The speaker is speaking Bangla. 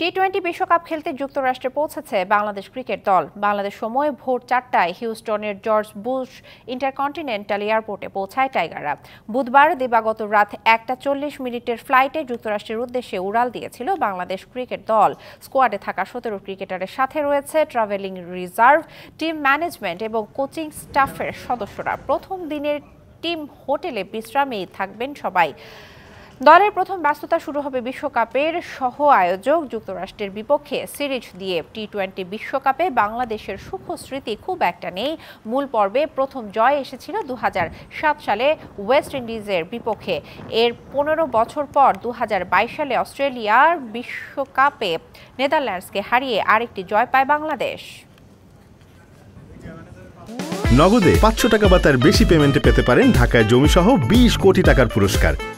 টি টোয়েন্টি বিশ্বকাপ খেলতে যুক্তরাষ্ট্রে পৌঁছেছে বাংলাদেশ ক্রিকেট দল বাংলাদেশ সময় ভোর চারটায় হিউস্টনের জর্জ বুশ ইন্টারকন্টিনেন্টাল এয়ারপোর্টে পৌঁছায় টাইগাররা বুধবার দিবাগত রাত একটা চল্লিশ মিনিটের ফ্লাইটে যুক্তরাষ্ট্রের উদ্দেশ্যে উড়াল দিয়েছিল বাংলাদেশ ক্রিকেট দল স্কোয়াডে থাকা সতেরো ক্রিকেটারের সাথে রয়েছে ট্রাভেলিং রিজার্ভ টিম ম্যানেজমেন্ট এবং কোচিং স্টাফের সদস্যরা প্রথম দিনের টিম হোটেলে বিশ্রামেই থাকবেন সবাই দলের প্রথম ব্যস্ততা শুরু হবে বিশ্বকাপের সহ আয়োজক যুক্তরাষ্ট্রের বিপক্ষে সিরিজ দিয়ে টি টোয়েন্টি বিশ্বকাপে বাংলাদেশের সুখ স্মৃতি খুব একটা নেই মূল পর্বে প্রথম জয় এসেছিল দু সালে ওয়েস্ট ইন্ডিজের বিপক্ষে এর পনেরো বছর পর দু সালে অস্ট্রেলিয়ার বিশ্বকাপে নেদারল্যান্ডসকে হারিয়ে আরেকটি জয় পায় বাংলাদেশ নগদে পাঁচশো টাকা বা তার বেশি পেমেন্টে পেতে পারেন ঢাকায় জমিসহ বিশ কোটি টাকার পুরস্কার